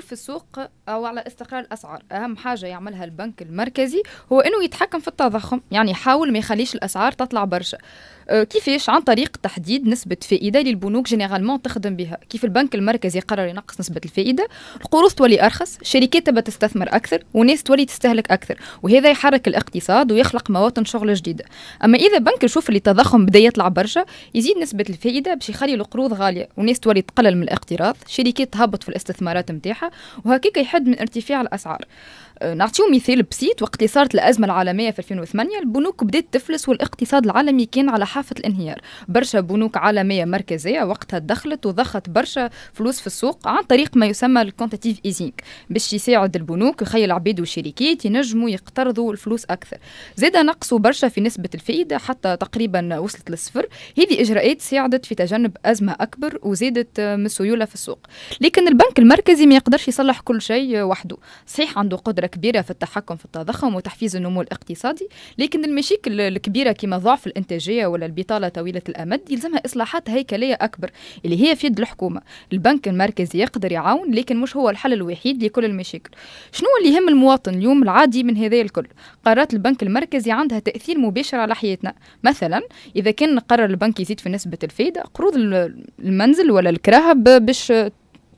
العثور في السوق او على استقرار الاسعار اهم حاجه يعملها البنك المركزي هو انه يتحكم في التضخم يعني يحاول ما يخليش الاسعار تطلع برشا أه، كيفاش عن طريق تحديد نسبة فائدة للبنوك جينيرالمون تخدم بها كيف البنك المركزي قرر ينقص نسبة الفائدة القروض تولي أرخص شركات تبى تستثمر أكثر وناس تولي تستهلك أكثر وهذا يحرك الاقتصاد ويخلق مواطن شغل جديدة أما إذا بنك يشوف اللي التضخم بدا يطلع برشا يزيد نسبة الفائدة باش يخلي القروض غالية وناس تولي تقلل من الاقتراض الشركات تهبط في الاستثمارات نتاعها وهكيك يحد من ارتفاع الاسعار أه، نعطيو مثال بسيط وقت اللي صارت الازمه العالميه في 2008 البنوك بدات تفلس والاقتصاد العالمي كان على حافه الانهيار برشا بنوك عالميه مركزيه وقتها دخلت وضخت برشا فلوس في السوق عن طريق ما يسمى الكونتاتيف ايزينك باش يساعد البنوك يخيل العباد وشركات ينجموا يقترضوا الفلوس اكثر زاد نقصوا برشا في نسبه الفائده حتى تقريبا وصلت للصفر هذه اجراءات ساعدت في تجنب ازمه اكبر وزادت أه، من السيوله في السوق لكن البنك المركزي ما يقدر يقدرش يصلح كل شيء وحده صحيح عنده قدرة كبيرة في التحكم في التضخم وتحفيز النمو الاقتصادي لكن المشاكل الكبيرة كما ضعف الإنتاجية ولا البطالة طويلة الأمد يلزمها إصلاحات هيكلية أكبر اللي هي في يد الحكومة البنك المركزي يقدر يعاون لكن مش هو الحل الوحيد لكل المشاكل شنو اللي يهم المواطن اليوم العادي من هذا الكل قرارات البنك المركزي عندها تأثير مباشر على حياتنا مثلا إذا كان قرر البنك يزيد في نسبة الفائدة قروض المنزل ولا الكراهب باش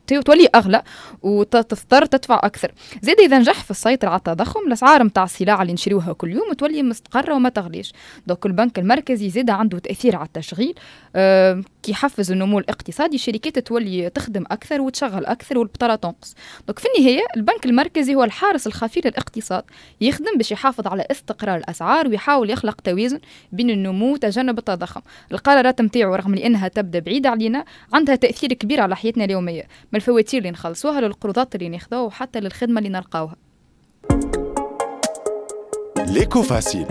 تولي اغلى وتضطر تدفع اكثر زيد اذا نجح في السيطره على التضخم الاسعار نتاع السلع اللي نشروها كل يوم تولي مستقره وما تغليش دوك البنك المركزي زيد عنده تاثير على التشغيل أه يحفز النمو الاقتصادي الشركات تولي تخدم أكثر وتشغل أكثر والبطالة تنقص دونك في النهاية البنك المركزي هو الحارس الخفي للاقتصاد يخدم باش يحافظ على استقرار الأسعار ويحاول يخلق توازن بين النمو وتجنب التضخم القرارات نتاعو رغم لأنها تبدأ بعيدة علينا عندها تأثير كبير على حياتنا اليومية من الفواتير اللي نخلصوها للقروضات اللي ناخذوها وحتى للخدمة اللي نلقاوها ليكو فاسيل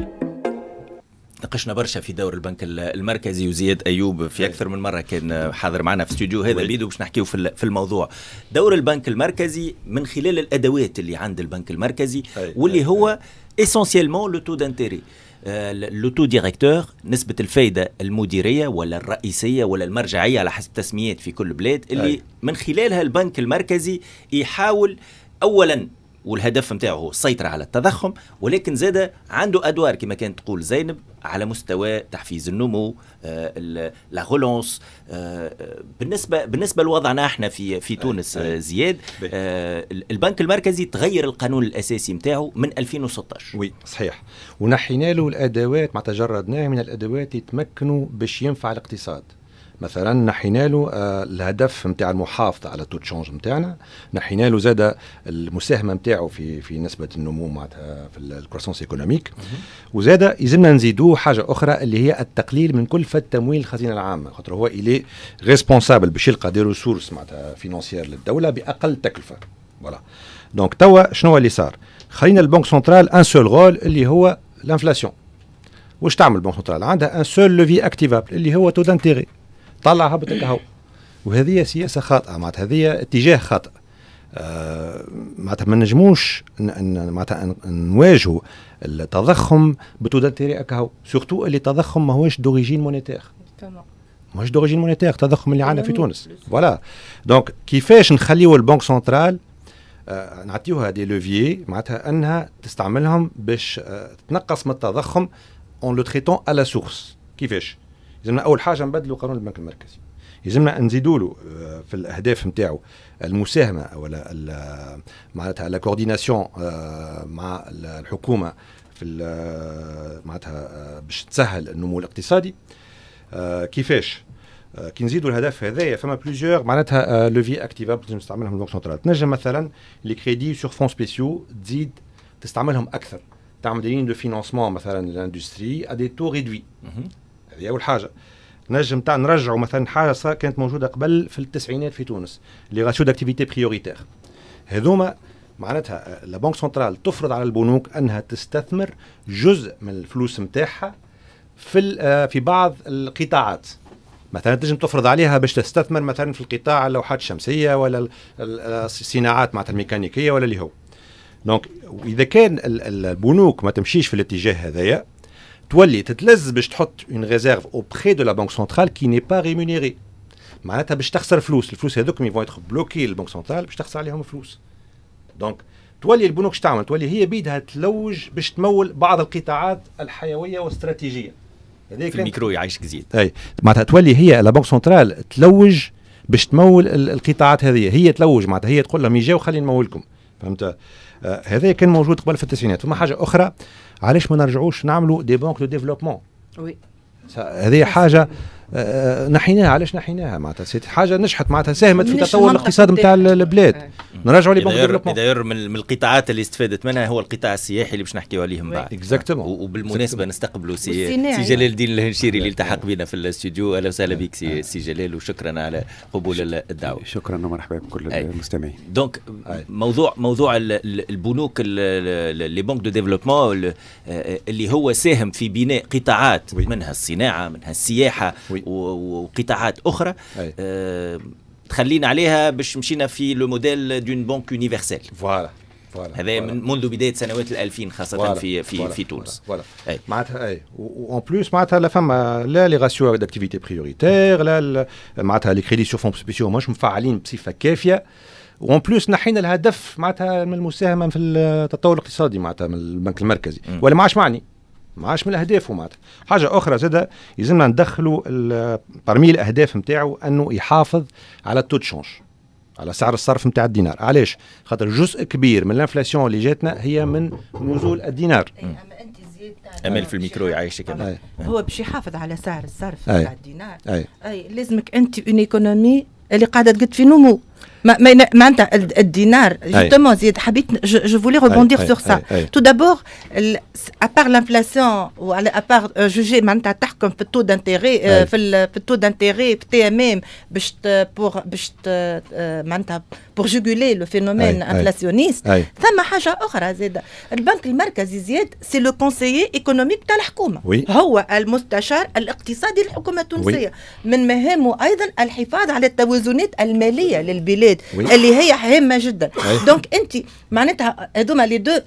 ناقشنا برشا في دور البنك المركزي وزياد ايوب في اكثر من مره كان حاضر معنا في استوديو هذا بيدو باش نحكيو في الموضوع دور البنك المركزي من خلال الادوات اللي عند البنك المركزي واللي هو اسونسيلمون لو تو دانتيري لو تو ديريكتور نسبه الفايده المديريه ولا الرئيسيه ولا المرجعيه على حسب التسميات في كل بلاد اللي من خلالها البنك المركزي يحاول اولا والهدف نتاعو هو السيطرة على التضخم ولكن زاد عنده أدوار كما كانت تقول زينب على مستوى تحفيز النمو آه لا آه، غولونس آه بالنسبة بالنسبة لوضعنا احنا في في تونس آه زياد آه، البنك المركزي تغير القانون الأساسي نتاعو من 2016 وي صحيح ونحينا له الأدوات ما تجردناه من الأدوات اللي تمكنوا باش ينفع الاقتصاد مثلا نحينالو آه، الهدف نتاع المحافظه على تو تشونج نتاعنا نحينالو زاد المساهمه نتاعو في في نسبه النمو معناتها في الكروسونس ايكونوميك وزاد يلزمنا نزيدو حاجه اخرى اللي هي التقليل من كلفه تمويل الخزينه العامه خاطر هو الي ريسبونسابل باش يلقى دي ريسورس معناتها فينونسيير للدوله باقل تكلفه فوالا دونك توا شنو اللي صار خلينا البنك سنترال ان سول رول اللي هو الانفلاسيون واش تعمل البنك سنترال عندها ان سول لوفي اكتيفابل اللي هو تو دانتيغي طلع هبط هو وهذه سياسه خاطئه معناتها هذه اتجاه خاطئ آه، معناتها ما نجموش معناتها نواجهوا التضخم بتوداتيري اكاو سورتو اللي التضخم ماهوش دوريجين مونيتير ماهوش دوريجين مونيتير التضخم اللي عندنا في تونس فوالا دونك كيفاش نخليو البنك سنترال نعطيوها دي لوفي معناتها انها تستعملهم باش آه، تنقص من التضخم اون لو تريتون ا لا سورس كيفاش يلزمنا اول حاجه نبدلوا قانون البنك المركزي يلزمنا نزيدوا له آه، في الاهداف نتاعو المساهمه ولا معناتها لا كورديناسيون آه، مع الحكومه في آه، معناتها باش تسهل النمو الاقتصادي كيفاش كي نزيدوا الهدف هذايا فما بليزيور معناتها لوفي اكتيفابل تنجم تستعملهم البنك سنترال تنجم مثلا لي كريدي سور فون سبيسيو تزيد تستعملهم اكثر تعمل لين دو فينونسمون مثلا للاندستري ا دي تو ريدوي هذه اول حاجه نجم تاع نرجعوا مثلا حاجه كانت موجوده قبل في التسعينات في تونس لي راسيو داكتيفيتي بريوريتير هذوما معناتها لا بنك سنترال تفرض على البنوك انها تستثمر جزء من الفلوس نتاعها في آه، في بعض القطاعات مثلا تنجم تفرض عليها باش تستثمر مثلا في القطاع اللوحات الشمسيه ولا آه، الصناعات معناتها الميكانيكيه ولا اللي هو دونك اذا كان البنوك ما تمشيش في الاتجاه هذايا تولي تتلز باش تحط اون ريزيرف بري دو لا بنك سنترال كي ني با ريمونيري معناتها باش تخسر فلوس الفلوس هذوك مي فون بلوكي البنك سنترال باش تخسر عليهم فلوس دونك تولي البنوك تعمل تولي هي بيدها تلوج باش تمول بعض القطاعات الحيويه والاستراتيجيه في الميكرو يعيشك زيد اي معناتها تولي هي لا بنك سنترال تلوج باش تمول القطاعات هذه هي تلوج معناتها هي تقول لهم يجاو خلي نمولكم فهمت آه هذا كان موجود قبل في التسعينات ثم حاجه اخرى علاش ما نرجعوش نعملوا دي بانك دو ديفلوبمون وي هذه حاجه نحيناها علاش نحيناها معناتها سيت حاجه نجحت معناتها ساهمت في تطور الاقتصاد نتاع البلاد نعم. نراجعوا لي بونك يدير من القطاعات اللي استفادت منها هو القطاع السياحي اللي باش نحكيوا عليهم بعد اكزاكتومون وبالمناسبه نستقبلوا سي, سي جلال الدين الهنشيري اللي التحق بنا في الاستوديو اهلا وسهلا بك سي, سي جلال وشكرا على قبول الدعوه شكرا ومرحبا بكل المستمعين دونك موضوع موضوع البنوك لي بنك دو ديفلوبمون اللي هو ساهم في بناء قطاعات منها الصناعه منها السياحه وقطاعات اخرى آه، تخلينا عليها باش مشينا في لو موديل دون بنك يونيفرسال فوالا هذا من منذ بدايه سنوات ال2000 خاصه voilà. في في voilà. في تونس فوالا معناتها اي اون بلوس معناتها لا فما لا لي راسيو اكتيفيتي بريوريتير لا معناتها لي كريدي سور فون سبيسيو مش مفعلين بصفه كافيه وان بلوس نحينا الهدف معناتها من المساهمه في التطور الاقتصادي معناتها من البنك المركزي ولا ما عادش معني ما عادش من اهدافه معناتها حاجه اخرى زاده يلزمنا ندخلوا برمي الاهداف نتاعو انه يحافظ على التو تشونج على سعر الصرف نتاع الدينار علاش خاطر جزء كبير من الانفلاسيون اللي جاتنا هي من نزول الدينار اما انت امل في الميكرو يعيشك هو باش يحافظ على سعر الصرف نتاع الدينار أي. لازمك انت اون ايكونومي اللي قاعده تقد في نمو Justement, je voulais rebondir sur ça. Tout d'abord, à part l'inflation, ou à part juger comme le taux d'intérêt, le taux d'intérêt TMM pour pour juguler le phénomène inflationniste, ça m'a حاجة أخرى زاد البنك المركزي زياد سي لو كونسيي ايكونوميك تاع الحكومة هو المستشار الاقتصادي للحكومة التونسية من مهامه أيضا الحفاظ على التوازنات المالية للبلاد الاولاد oui. اللي هي هامه جدا دونك انت معناتها هذوما لي دو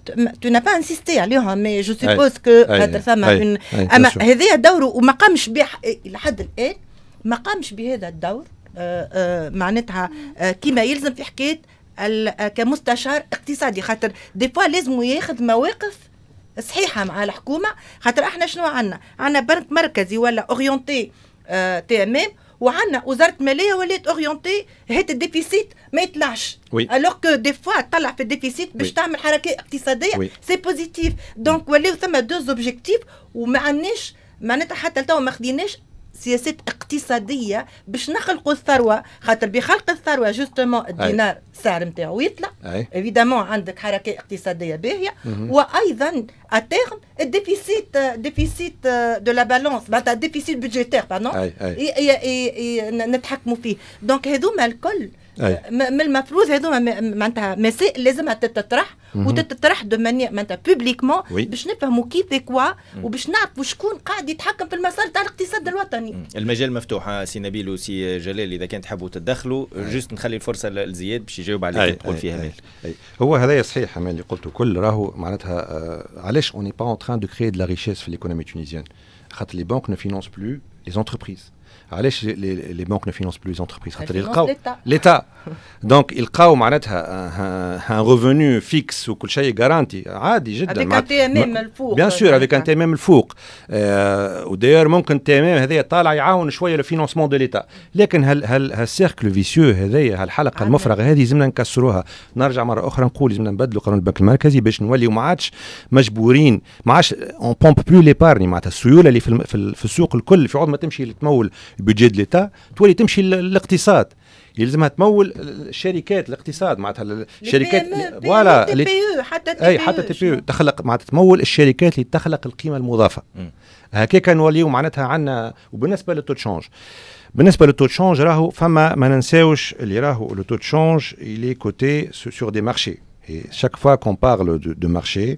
تو نا با انسيستي عليهم مي جو سوبوز كو خاطر ثما اما هذايا دوره وما قامش به لحد الان ما قامش بهذا الدور معناتها كما يلزم في حكايه كمستشار اقتصادي خاطر دي فوا لازم ياخذ مواقف صحيحه مع الحكومه خاطر احنا شنو عندنا عندنا بنك مركزي ولا اورينتي تي ام ام وعندنا وزاره ماليه ولات اورينتي هات الديفيسيت ما يطلعش وي الوغ كو دي فوا تطلع في الديفيسيت باش تعمل حركه اقتصاديه سي بوزيتيف دونك ولاو ثم دو زوبجيكتيف وما عندناش معناتها حتى لتوا ما خديناش سياسات اقتصاديه باش نخلقوا الثروه خاطر بخلق الثروه جوستومون الدينار السعر نتاعو يطلع ايفيدامون عندك حركه اقتصاديه باهيه وايضا اتيرم الديفيسيت ديفيسيت دو لا بالونس معناتها ديفيسيت بودجيتير باردون نتحكموا فيه دونك هذوما الكل من المفروض هذوما معناتها مسائل لازمها تتطرح وتتطرح دو ماني معناتها بوبليكمون باش نفهموا كيف كوا وباش نعرفوا شكون قاعد يتحكم في المسار تاع الاقتصاد الوطني. المجال مفتوح آه، سي نبيل وسي جلال اذا كان تحبوا تتدخلوا جوست نخلي الفرصه لزياد باش يجاوب عليك تقول فيها مال هو هذا صحيح ما اللي قلته كل راهو معناتها آه علاش اوني با اون تران دو كريي دو لا ريشيس في ليكونومي تونيزيان خاطر لي بانك نو فينونس بلو لي زونتربريز علاش لي بانك نفينونس فينونس بلو زونتربريز خاطر يلقاو ليتا دونك يلقاو معناتها ان ريفوني فيكس وكل شيء غارانتي عادي جدا مع تي ام ام الفوق بيان سور افيك ان تي ام ام الفوق وداير ممكن تي ام ام هذايا طالع يعاون شويه لو فينونسمون دو ليتا لكن هل هل هالسيركل فيسيو هذايا هالحلقه المفرغه هذه لازمنا نكسروها نرجع مره اخرى نقول لازمنا نبدلوا قانون البنك المركزي باش نوليو ما عادش مجبورين ما عادش اون بومب بلو ليبارني معناتها السيوله اللي في, في السوق الكل في عوض ما تمشي تمول البيدجي ديال ليتا تولي تمشي للاقتصاد يلزمها يعني تمول الشركات الاقتصاد معناتها الشركات فوالا حتى تي اي حتى تي بي تخلق معناتها تمول الشركات اللي تخلق القيمه المضافه هكاك نوليو معناتها عندنا وبالنسبه للتو تشونج بالنسبه للتو تشونج راهو فما ما ننساوش اللي راهو لو تو تشونج اللي كوتي سور دي مارشي شاك فوا كون بارل دو مارشي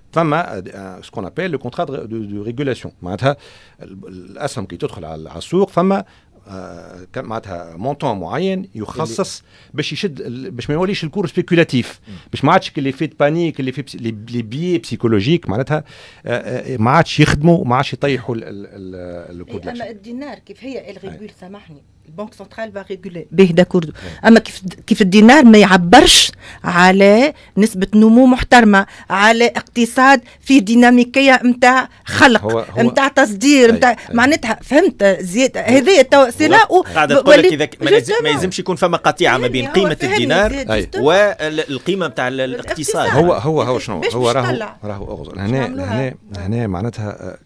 فما سكون ابيل لو كونترا دو ريغولاسيون معناتها الاسهم كي تدخل على السوق فما آه، كان معناتها مونتون معين يخصص باش يشد باش ما يوليش الكور سبيكولاتيف باش ما عادش اللي في بانيك اللي في لي بي بسيكولوجيك معناتها آه، آه، ما عادش يخدموا ما عادش يطيحوا الكور إيه، اما الدينار كيف هي الغيبول سامحني البنك سنترال با ريغولي به داكورد نعم. اما كيف كيف الدينار ما يعبرش على نسبه نمو محترمه على اقتصاد فيه ديناميكيه نتاع خلق نتاع تصدير نتاع معناتها فهمت زياده هذايا تو سي لا قاعده تقول لك اذا ما يلزمش يكون فما قطيعه ما أيوة، بين قيمه الدينار والقيمه نتاع الاقتصاد هو هو هو شنو هو راهو راهو هنا هنا آه. هنا معناتها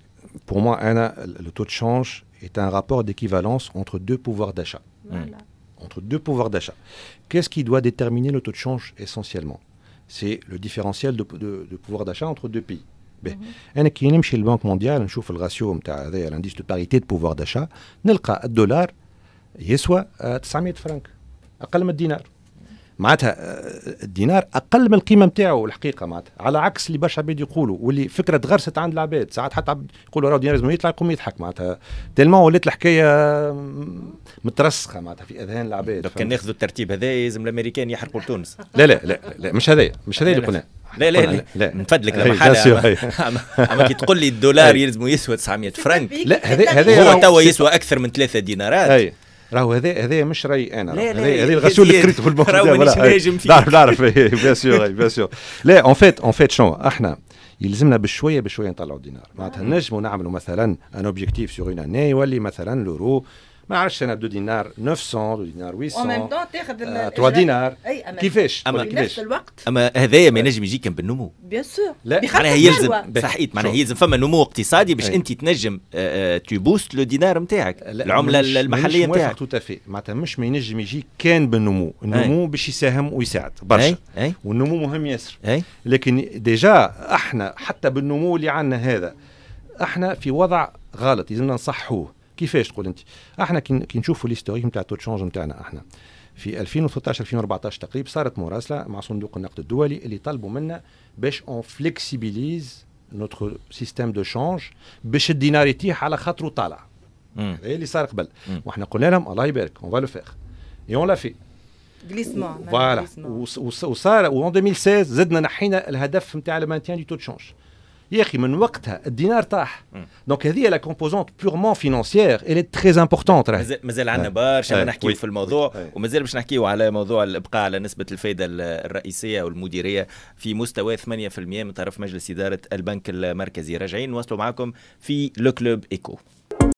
بور آه، موا انا لو تو تشونج est un rapport d'équivalence entre deux pouvoirs d'achat. Mmh. Entre deux pouvoirs d'achat. Qu'est-ce qui doit déterminer le taux de change essentiellement C'est le différentiel de, pouvoir d'achat entre deux pays. انا mmh. chez on banque mondiale ratio de parité de pouvoir de parité de pouvoir d'achat le dollar يسوى 900 euh, francs à من dinar. معناتها آه، الدينار اقل من القيمه نتاعو الحقيقه معناتها على عكس اللي برشا عباد يقولوا واللي فكره تغرست عند العباد ساعات حتى يقولوا راه الدينار لازم يطلع يقوم يضحك معناتها تالمون ولات الحكايه مترسخه معناتها في اذهان العباد لو كان ناخذوا الترتيب هذا لازم الامريكان يحرقوا تونس لا لا لا لا مش هذايا مش هذايا اللي قلناه لا لا لا, لا. من فضلك لما حالة اما كي تقول لي الدولار يلزم يسوى 900 فرنك لا هذا هو توا يسوى اكثر من ثلاثة دينارات راهو هذا هذا مش راي انا هذا الغسول اللي كريته في المخ راهو مانيش ناجم فيه نعرف نعرف بيان سور بيان سور لا اون فيت اون فيت شنو احنا يلزمنا بشويه بشويه نطلعوا الدينار معناتها نجموا نعملوا مثلا ان اوبجيكتيف سور اون اني يولي مثلا لورو ما عادش انا دو دينار 900 دو دينار 800 3 دينار كيفاش اما كيفاش الوقت اما هذايا ما ينجم أه. يجيك بالنمو بيان سور لا معناها يلزم صحيت معناها يلزم فما نمو اقتصادي باش انت تنجم تبوست آه، آه، لو دينار نتاعك العمله المحليه نتاعك تو تافي معناتها مش ما ينجم يجيك كان بالنمو النمو باش يساهم ويساعد برشا والنمو مهم ياسر لكن ديجا احنا حتى بالنمو اللي عندنا هذا احنا في وضع غلط يلزمنا نصحوه كيفاش تقول انت احنا كي نشوفوا الهيستوريك نتاع تو تشونج نتاعنا احنا في 2013 2014 تقريبا صارت مراسله مع صندوق النقد الدولي اللي طلبوا منا باش اون فليكسيبيليز نوتر سيستيم دو تشونج باش الدينار يتيح على خاطره طالع هذا اللي صار قبل وحنا قلنا لهم الله يبارك اون فالو فيغ اي اون لا في وصار و 2016 زدنا نحينا الهدف نتاع المانتيان دي تو تشونج يا اخي من وقتها الدينار طاح دونك هذه لا كومبوزونت بيورمون فينانسيير اللي تري امبورتونت راهي مازال عندنا برشا آه. نحكيو في الموضوع آه. ومازال باش نحكيو على موضوع الابقاء على نسبه الفائده الرئيسيه والمديريه في مستوى 8% من طرف مجلس اداره البنك المركزي راجعين نواصلوا معاكم في لو كلوب ايكو